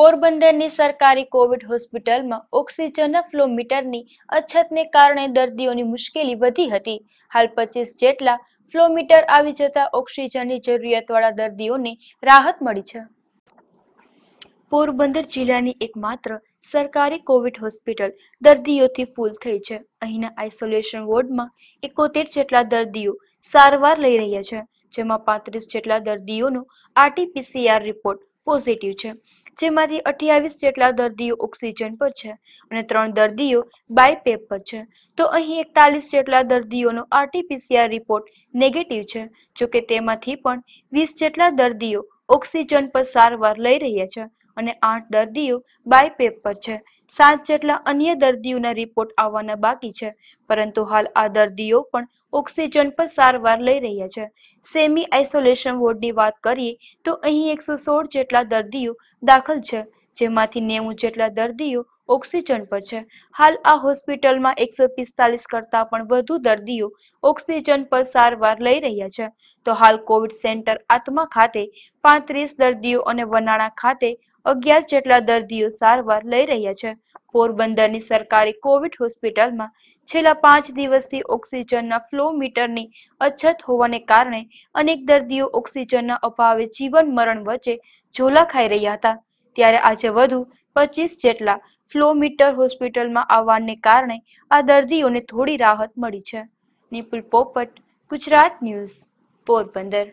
પોરબંદરની સરકારી કોવિડ હોસ્પિટલમાં ઓક્સિજન ફ્લો મીટરની અછતને કારણે દર્દીઓની મુશ્કેલી વધી હતી હાલ પચીસ જેટલા ફ્લો મીટર આવી જતા ઓક્સિજનની જરૂરિયાતવાળા દર્દીઓને રાહત મળી છે પોરબંદર જિલ્લાની એકમાત્ર સરકારી કોવિડ હોસ્પિટલ દર્દીઓથી ફૂલ થઈ છે અહીંના આઇસોલેશન વોર્ડમાં એકોતેર જેટલા દર્દીઓ સારવાર લઈ રહ્યા છે જેમાં પાંત્રીસ જેટલા દર્દીઓનો આરટીપીસીઆર રિપોર્ટ પોઝિટિવ છે જેમાંથી અઠ્યાવીસ જેટલા દર્દીઓ ઓક્સિજન પર છે અને ત્રણ દર્દીઓ બાયપેપ પર છે તો અહીં એકતાલીસ જેટલા દર્દીઓનો આરટીપીસીઆર રિપોર્ટ નેગેટિવ છે જોકે તેમાંથી પણ વીસ જેટલા દર્દીઓ ઓક્સિજન પર સારવાર લઈ રહ્યા છે અને આઠ દર્દીઓ બાયપેપ પર છે સાત જેટલા અન્ય દર્દીઓના રિપોર્ટ આવવાના બાકી છે પરંતુ હાલ આ દર્દીઓ પણ ઓક્સિજન પર સારવાર લઈ રહ્યા છે સેમી આઇસોલેશન વોર્ડની વાત કરીએ તો અહીં એકસો સોળ જેટલા દર્દીઓ દાખલ છે જેમાંથી નેવું જેટલા દર્દીઓ ઓક્સિજન પર છે હાલ આ હોસ્પિટલમાં એકસો પિસ્તાલીસ કરતાં પણ વધુ દર્દીઓ ઓક્સિજન પર સારવાર લઈ રહ્યા છે તો હાલ કોવિડ સેન્ટર આત્મા ખાતે પાંત્રીસ દર્દીઓ અને વનાણા ખાતે અગિયાર જેટલા દર્દીઓ સારવાર લઈ રહ્યા છે પોરબંદરની સરકારી કોવિડ હોસ્પિટલમાં છેલ્લા પાંચ દિવસથી ઓક્સિજનના ફ્લો મીટરની અછત હોવાને કારણે અનેક દર્દીઓ ઓક્સિજનના અભાવે જીવન મરણ વચ્ચે ઝોલા ખાઈ રહ્યા હતા ત્યારે આજે વધુ પચીસ જેટલા ફ્લો મીટર હોસ્પિટલમાં આવવાને કારણે આ દર્દીઓને થોડી રાહત મળી છે નિપુલ પોપટ ગુજરાત ન્યૂઝ પોરબંદર